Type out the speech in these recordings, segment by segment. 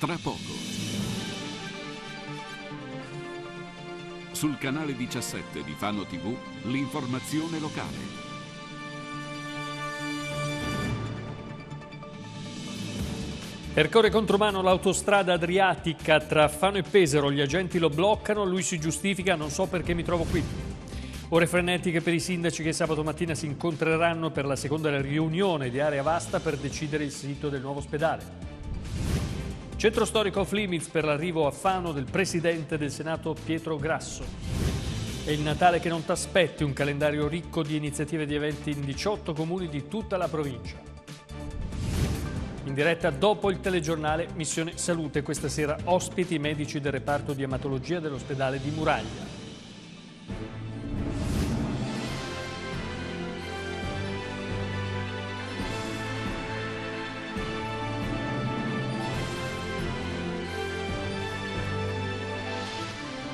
tra poco. Sul canale 17 di Fano TV, l'informazione locale. Percorre contromano l'autostrada adriatica tra Fano e Pesaro, gli agenti lo bloccano, lui si giustifica, non so perché mi trovo qui. Ore frenetiche per i sindaci che sabato mattina si incontreranno per la seconda riunione di area vasta per decidere il sito del nuovo ospedale. Centro storico off limits per l'arrivo a Fano del presidente del Senato Pietro Grasso. È il Natale che non t'aspetti, un calendario ricco di iniziative e di eventi in 18 comuni di tutta la provincia. In diretta dopo il telegiornale Missione Salute, questa sera ospiti i medici del reparto di ematologia dell'ospedale di Muraglia.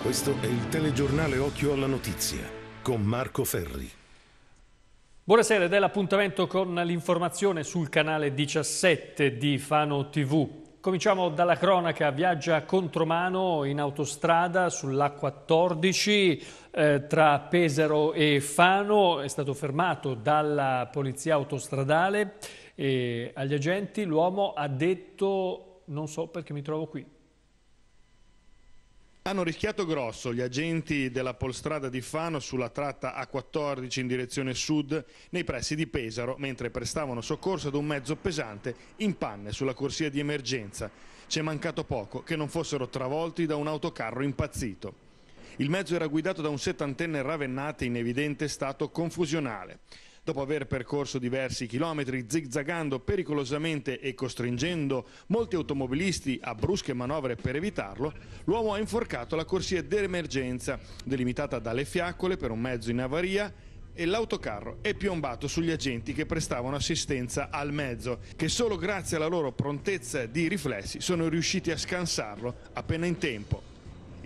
Questo è il telegiornale Occhio alla Notizia con Marco Ferri. Buonasera è l'appuntamento con l'informazione sul canale 17 di Fano TV. Cominciamo dalla cronaca, viaggia contromano in autostrada sulla 14 eh, tra Pesaro e Fano, è stato fermato dalla polizia autostradale e agli agenti l'uomo ha detto non so perché mi trovo qui. Hanno rischiato grosso gli agenti della Polstrada di Fano sulla tratta A14 in direzione sud nei pressi di Pesaro mentre prestavano soccorso ad un mezzo pesante in panne sulla corsia di emergenza. C'è mancato poco che non fossero travolti da un autocarro impazzito. Il mezzo era guidato da un settantenne ravennate in evidente stato confusionale. Dopo aver percorso diversi chilometri zigzagando pericolosamente e costringendo molti automobilisti a brusche manovre per evitarlo, l'uomo ha inforcato la corsia d'emergenza, delimitata dalle fiaccole per un mezzo in avaria e l'autocarro è piombato sugli agenti che prestavano assistenza al mezzo, che solo grazie alla loro prontezza di riflessi sono riusciti a scansarlo appena in tempo.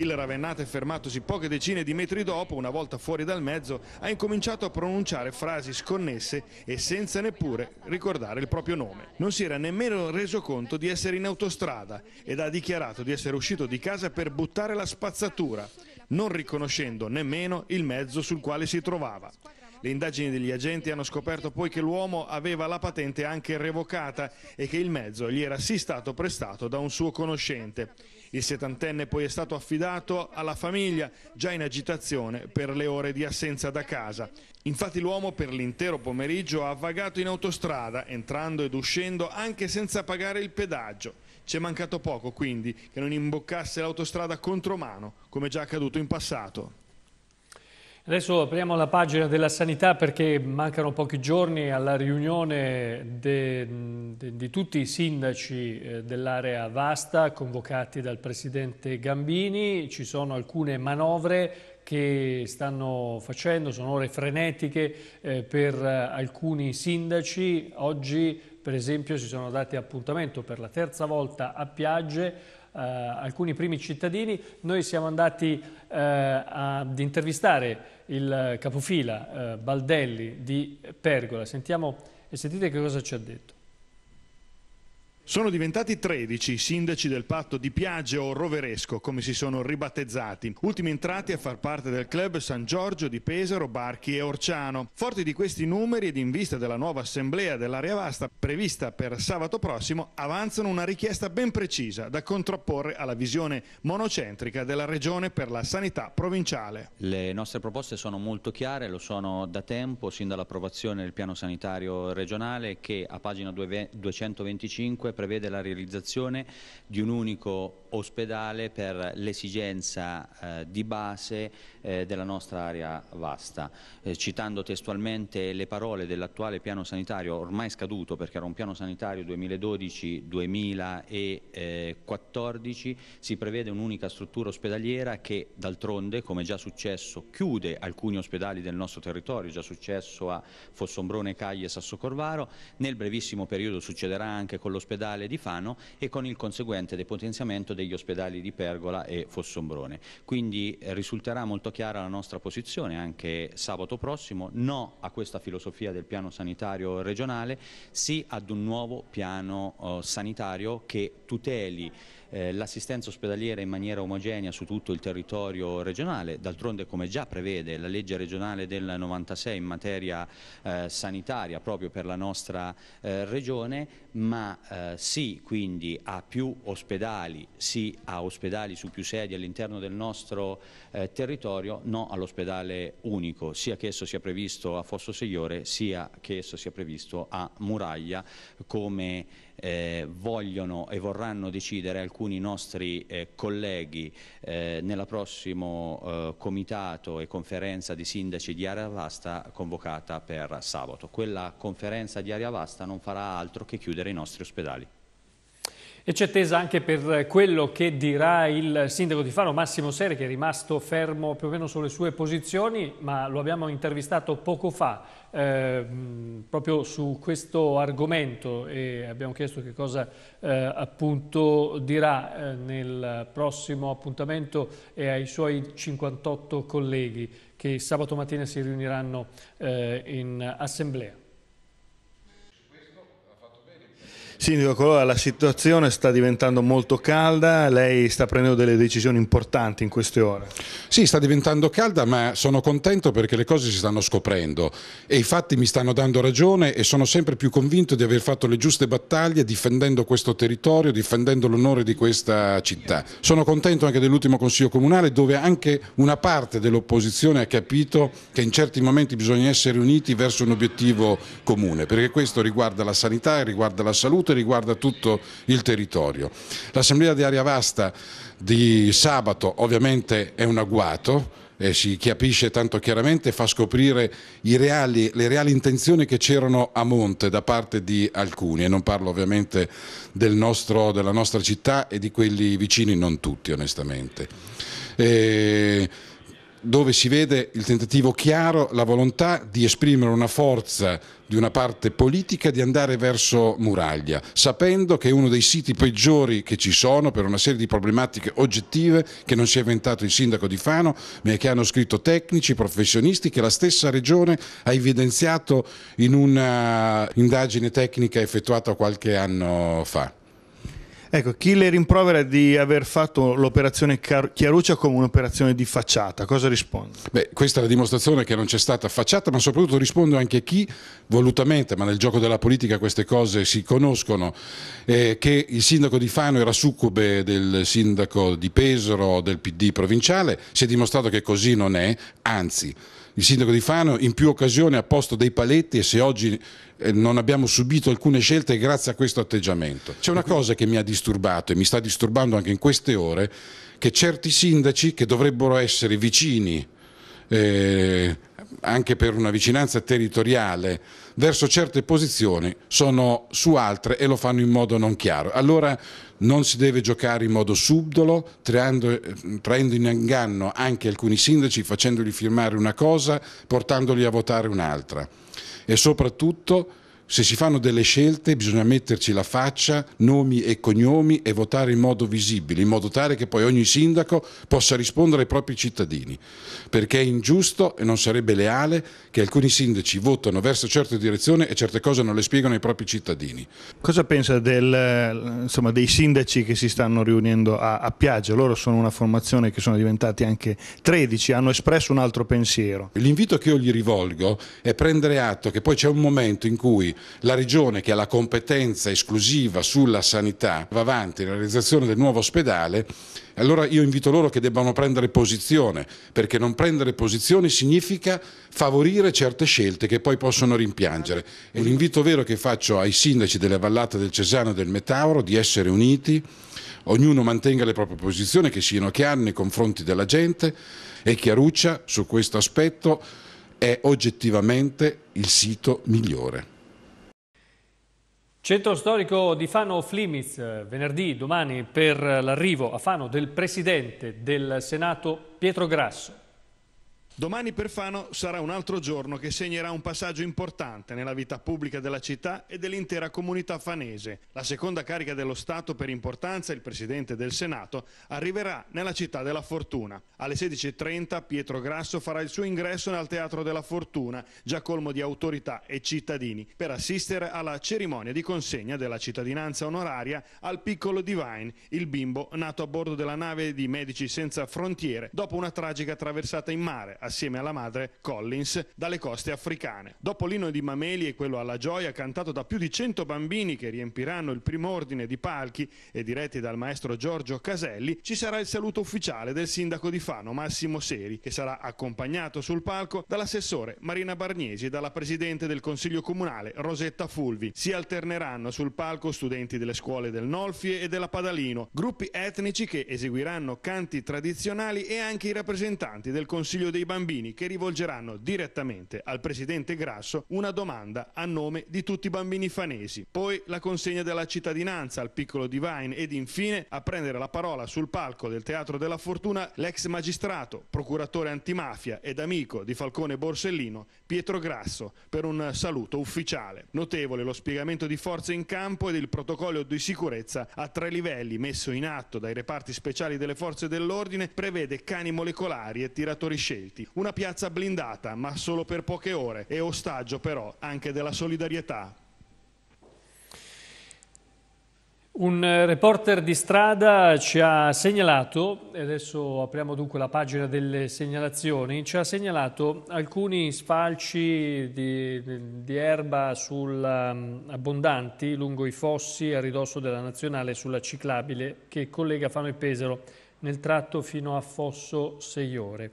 Il Ravennate fermatosi poche decine di metri dopo, una volta fuori dal mezzo, ha incominciato a pronunciare frasi sconnesse e senza neppure ricordare il proprio nome. Non si era nemmeno reso conto di essere in autostrada ed ha dichiarato di essere uscito di casa per buttare la spazzatura, non riconoscendo nemmeno il mezzo sul quale si trovava. Le indagini degli agenti hanno scoperto poi che l'uomo aveva la patente anche revocata e che il mezzo gli era sì stato prestato da un suo conoscente. Il settantenne poi è stato affidato alla famiglia, già in agitazione per le ore di assenza da casa. Infatti l'uomo per l'intero pomeriggio ha vagato in autostrada, entrando ed uscendo anche senza pagare il pedaggio. Ci è mancato poco quindi che non imboccasse l'autostrada contromano, come già accaduto in passato. Adesso apriamo la pagina della sanità perché mancano pochi giorni alla riunione di tutti i sindaci eh, dell'area vasta convocati dal presidente Gambini. Ci sono alcune manovre che stanno facendo, sono ore frenetiche eh, per eh, alcuni sindaci. Oggi per esempio si sono dati appuntamento per la terza volta a Piagge eh, alcuni primi cittadini, noi siamo andati eh, ad intervistare il capofila eh, Baldelli di Pergola. Sentiamo e sentite che cosa ci ha detto. Sono diventati 13 i sindaci del patto di Piaggio Roveresco, come si sono ribattezzati. Ultimi entrati a far parte del club San Giorgio di Pesaro, Barchi e Orciano. Forti di questi numeri ed in vista della nuova assemblea dell'area vasta prevista per sabato prossimo, avanzano una richiesta ben precisa da contrapporre alla visione monocentrica della regione per la sanità provinciale. Le nostre proposte sono molto chiare, lo sono da tempo, sin dall'approvazione del piano sanitario regionale che a pagina 225 prevede la realizzazione di un unico ospedale per l'esigenza eh, di base eh, della nostra area vasta. Eh, citando testualmente le parole dell'attuale piano sanitario ormai scaduto perché era un piano sanitario 2012-2014, eh, si prevede un'unica struttura ospedaliera che d'altronde, come già successo, chiude alcuni ospedali del nostro territorio, già successo a Fossombrone, Caglie e Sasso Corvaro, nel brevissimo periodo succederà anche con l'ospedale di Fano e con il conseguente depotenziamento dei degli ospedali di Pergola e Fossombrone. Quindi eh, risulterà molto chiara la nostra posizione anche sabato prossimo, no a questa filosofia del piano sanitario regionale, sì ad un nuovo piano eh, sanitario che tuteli eh, l'assistenza ospedaliera in maniera omogenea su tutto il territorio regionale, d'altronde come già prevede la legge regionale del 96 in materia eh, sanitaria proprio per la nostra eh, regione, ma eh, sì quindi a più ospedali, sì a ospedali su più sedi all'interno del nostro eh, territorio, no all'ospedale unico, sia che esso sia previsto a Fosso Segliore sia che esso sia previsto a Muraglia come eh, vogliono e vorranno decidere alcuni nostri eh, colleghi eh, nel prossimo eh, comitato e conferenza di sindaci di Area Vasta convocata per sabato. Quella conferenza di Area Vasta non farà altro che chiudere i nostri ospedali. E c'è tesa anche per quello che dirà il sindaco di Faro, Massimo Sere, che è rimasto fermo più o meno sulle sue posizioni, ma lo abbiamo intervistato poco fa eh, proprio su questo argomento e abbiamo chiesto che cosa eh, appunto dirà eh, nel prossimo appuntamento e ai suoi 58 colleghi che sabato mattina si riuniranno eh, in assemblea. Sindaco, allora la situazione sta diventando molto calda, lei sta prendendo delle decisioni importanti in queste ore. Sì, sta diventando calda, ma sono contento perché le cose si stanno scoprendo e i fatti mi stanno dando ragione e sono sempre più convinto di aver fatto le giuste battaglie difendendo questo territorio, difendendo l'onore di questa città. Sono contento anche dell'ultimo Consiglio Comunale dove anche una parte dell'opposizione ha capito che in certi momenti bisogna essere uniti verso un obiettivo comune, perché questo riguarda la sanità, riguarda la salute, e riguarda tutto il territorio. L'assemblea di Aria Vasta di sabato ovviamente è un agguato, eh, si capisce tanto chiaramente, fa scoprire reali, le reali intenzioni che c'erano a monte da parte di alcuni, e non parlo ovviamente del nostro, della nostra città e di quelli vicini, non tutti onestamente. Eh, dove si vede il tentativo chiaro, la volontà di esprimere una forza di una parte politica di andare verso Muraglia, sapendo che è uno dei siti peggiori che ci sono per una serie di problematiche oggettive che non si è inventato il sindaco di Fano, ma che hanno scritto tecnici, professionisti, che la stessa regione ha evidenziato in un'indagine tecnica effettuata qualche anno fa. Ecco, chi le rimprovera di aver fatto l'operazione Chiaruccia come un'operazione di facciata, cosa risponde? Beh, questa è la dimostrazione che non c'è stata facciata, ma soprattutto risponde anche chi volutamente, ma nel gioco della politica queste cose si conoscono, eh, che il sindaco di Fano era succube del sindaco di Pesaro, del PD provinciale, si è dimostrato che così non è, anzi il sindaco di Fano in più occasioni ha posto dei paletti e se oggi eh, non abbiamo subito alcune scelte è grazie a questo atteggiamento. C'è una cosa che mi ha disturbato e mi sta disturbando anche in queste ore, che certi sindaci che dovrebbero essere vicini eh, anche per una vicinanza territoriale verso certe posizioni sono su altre e lo fanno in modo non chiaro. Allora non si deve giocare in modo subdolo, traendo, traendo in inganno anche alcuni sindaci, facendoli firmare una cosa, portandoli a votare un'altra. E soprattutto se si fanno delle scelte bisogna metterci la faccia, nomi e cognomi e votare in modo visibile, in modo tale che poi ogni sindaco possa rispondere ai propri cittadini, perché è ingiusto e non sarebbe leale che alcuni sindaci votano verso certe direzioni e certe cose non le spiegano ai propri cittadini. Cosa pensa del, insomma, dei sindaci che si stanno riunendo a, a Piaggio? Loro sono una formazione che sono diventati anche 13, hanno espresso un altro pensiero. L'invito che io gli rivolgo è prendere atto che poi c'è un momento in cui la Regione che ha la competenza esclusiva sulla sanità va avanti nella realizzazione del nuovo ospedale, allora io invito loro che debbano prendere posizione, perché non prendere posizione significa favorire certe scelte che poi possono rimpiangere. Un invito vero che faccio ai sindaci delle vallate del Cesano e del Metauro di essere uniti, ognuno mantenga le proprie posizioni, che siano chiare nei confronti della gente e Chiaruccia su questo aspetto è oggettivamente il sito migliore. Centro storico di Fano Flimiz, eh, venerdì, domani, per eh, l'arrivo a Fano del Presidente del Senato Pietro Grasso. Domani per Fano sarà un altro giorno che segnerà un passaggio importante nella vita pubblica della città e dell'intera comunità fanese. La seconda carica dello Stato per importanza, il Presidente del Senato, arriverà nella città della Fortuna. Alle 16.30 Pietro Grasso farà il suo ingresso nel Teatro della Fortuna, già colmo di autorità e cittadini, per assistere alla cerimonia di consegna della cittadinanza onoraria al piccolo Divine, il bimbo nato a bordo della nave di Medici Senza Frontiere dopo una tragica traversata in mare a assieme alla madre Collins dalle coste africane. Dopo l'inno di Mameli e quello alla gioia cantato da più di 100 bambini che riempiranno il primo ordine di palchi e diretti dal maestro Giorgio Caselli, ci sarà il saluto ufficiale del sindaco di Fano Massimo Seri che sarà accompagnato sul palco dall'assessore Marina Barniesi e dalla presidente del Consiglio Comunale Rosetta Fulvi. Si alterneranno sul palco studenti delle scuole del Nolfie e della Padalino, gruppi etnici che eseguiranno canti tradizionali e anche i rappresentanti del Consiglio dei Bambini bambini che rivolgeranno direttamente al presidente Grasso una domanda a nome di tutti i bambini fanesi. Poi la consegna della cittadinanza al piccolo Divine ed infine a prendere la parola sul palco del Teatro della Fortuna l'ex magistrato, procuratore antimafia ed amico di Falcone Borsellino, Pietro Grasso, per un saluto ufficiale. Notevole lo spiegamento di forze in campo ed il protocollo di sicurezza a tre livelli messo in atto dai reparti speciali delle forze dell'ordine prevede cani molecolari e tiratori scelti diritti. Una piazza blindata, ma solo per poche ore, e ostaggio però anche della solidarietà. Un eh, reporter di strada ci ha segnalato, e adesso apriamo dunque la pagina delle segnalazioni, ci ha segnalato alcuni sfalci di, di erba sul, ehm, abbondanti lungo i fossi a ridosso della nazionale sulla ciclabile che collega Fano e Pesaro nel tratto fino a Fosso Seiore.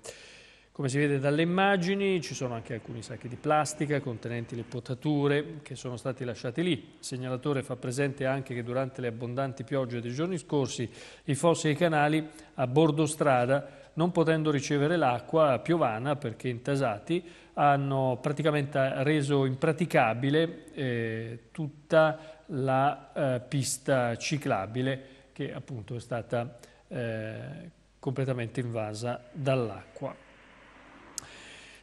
Come si vede dalle immagini ci sono anche alcuni sacchi di plastica contenenti le potature che sono stati lasciati lì. Il segnalatore fa presente anche che durante le abbondanti piogge dei giorni scorsi i fossi e i canali a bordo strada non potendo ricevere l'acqua piovana perché intasati, hanno praticamente reso impraticabile eh, tutta la eh, pista ciclabile che appunto è stata eh, completamente invasa dall'acqua.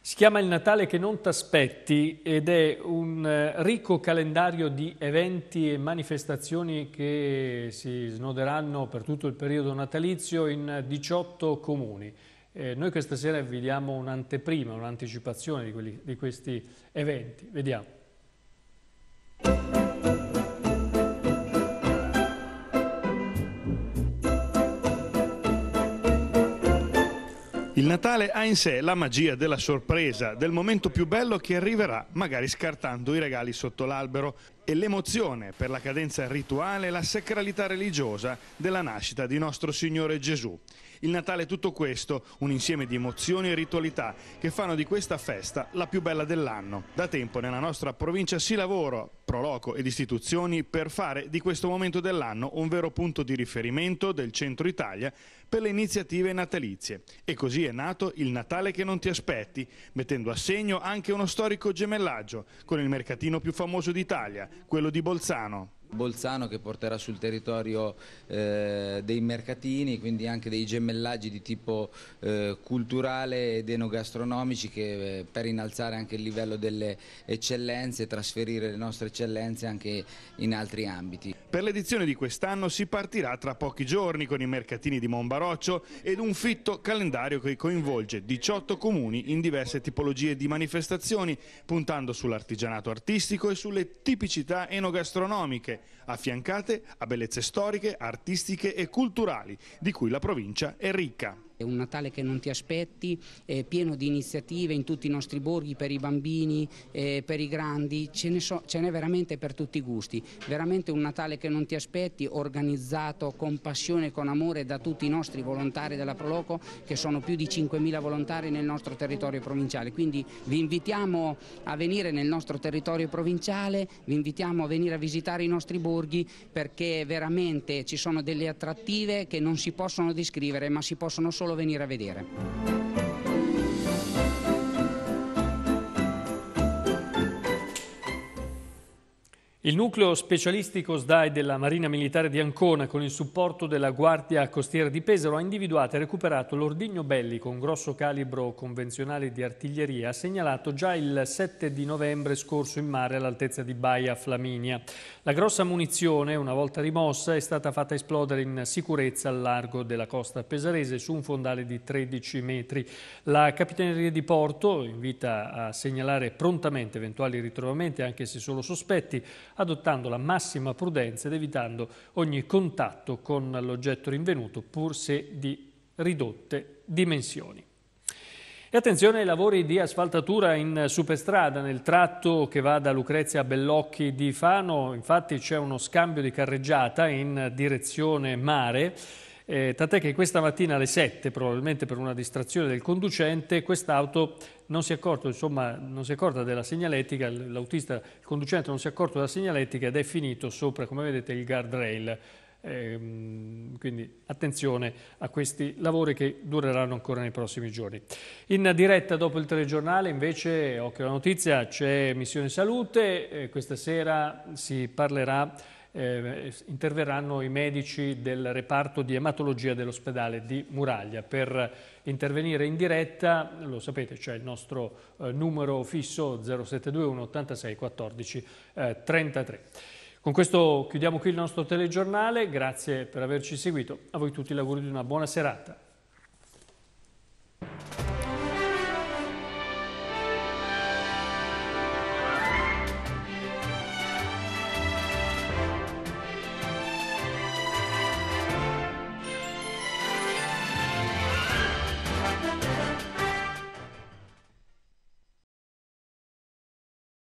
Si chiama Il Natale che non t'aspetti ed è un eh, ricco calendario di eventi e manifestazioni che si snoderanno per tutto il periodo natalizio in 18 comuni. Eh, noi questa sera vi diamo un'anteprima, un'anticipazione di, di, questi eventi. Vediamo. Natale ha in sé la magia della sorpresa, del momento più bello che arriverà, magari scartando i regali sotto l'albero, e l'emozione per la cadenza rituale e la sacralità religiosa della nascita di nostro Signore Gesù. Il Natale è tutto questo, un insieme di emozioni e ritualità che fanno di questa festa la più bella dell'anno. Da tempo nella nostra provincia si lavora, proloco ed istituzioni per fare di questo momento dell'anno un vero punto di riferimento del centro Italia per le iniziative natalizie. E così è nato il Natale che non ti aspetti, mettendo a segno anche uno storico gemellaggio con il mercatino più famoso d'Italia, quello di Bolzano. Bolzano che porterà sul territorio eh, dei mercatini, quindi anche dei gemellaggi di tipo eh, culturale ed enogastronomici che, eh, per innalzare anche il livello delle eccellenze e trasferire le nostre eccellenze anche in altri ambiti. Per l'edizione di quest'anno si partirà tra pochi giorni con i mercatini di Monbaroccio ed un fitto calendario che coinvolge 18 comuni in diverse tipologie di manifestazioni, puntando sull'artigianato artistico e sulle tipicità enogastronomiche affiancate a bellezze storiche, artistiche e culturali, di cui la provincia è ricca. È un Natale che non ti aspetti, pieno di iniziative in tutti i nostri borghi per i bambini, eh, per i grandi, ce, ne so, ce n'è veramente per tutti i gusti. Veramente un Natale che non ti aspetti, organizzato con passione e con amore da tutti i nostri volontari della Proloco, che sono più di 5.000 volontari nel nostro territorio provinciale. Quindi vi invitiamo a venire nel nostro territorio provinciale, vi invitiamo a venire a visitare i nostri borghi perché veramente ci sono delle attrattive che non si possono descrivere ma si possono solo solo venire a vedere. Il nucleo specialistico SDAI della Marina Militare di Ancona, con il supporto della Guardia Costiera di Pesaro, ha individuato e recuperato l'ordigno bellico, un grosso calibro convenzionale di artiglieria, segnalato già il 7 di novembre scorso in mare all'altezza di Baia Flaminia. La grossa munizione, una volta rimossa, è stata fatta esplodere in sicurezza al largo della costa pesarese su un fondale di 13 metri. La Capitaneria di Porto invita a segnalare prontamente eventuali ritrovamenti, anche se solo sospetti, adottando la massima prudenza ed evitando ogni contatto con l'oggetto rinvenuto, pur se di ridotte dimensioni. E attenzione ai lavori di asfaltatura in superstrada nel tratto che va da Lucrezia a Bellocchi di Fano, infatti c'è uno scambio di carreggiata in direzione mare eh, tant'è che questa mattina alle 7, probabilmente per una distrazione del conducente, quest'auto non si è accorto, insomma, non si è accorta della segnaletica, l'autista, il conducente non si è accorto della segnaletica ed è finito sopra, come vedete, il guardrail. Eh, quindi attenzione a questi lavori che dureranno ancora nei prossimi giorni. In diretta dopo il telegiornale invece, occhio alla notizia, c'è Missione Salute, eh, questa sera si parlerà eh, interverranno i medici del reparto di ematologia dell'ospedale di Muraglia per intervenire in diretta, lo sapete c'è il nostro eh, numero fisso 0721 86 14 eh, 33. Con questo chiudiamo qui il nostro telegiornale, grazie per averci seguito, a voi tutti l'augurio di una buona serata.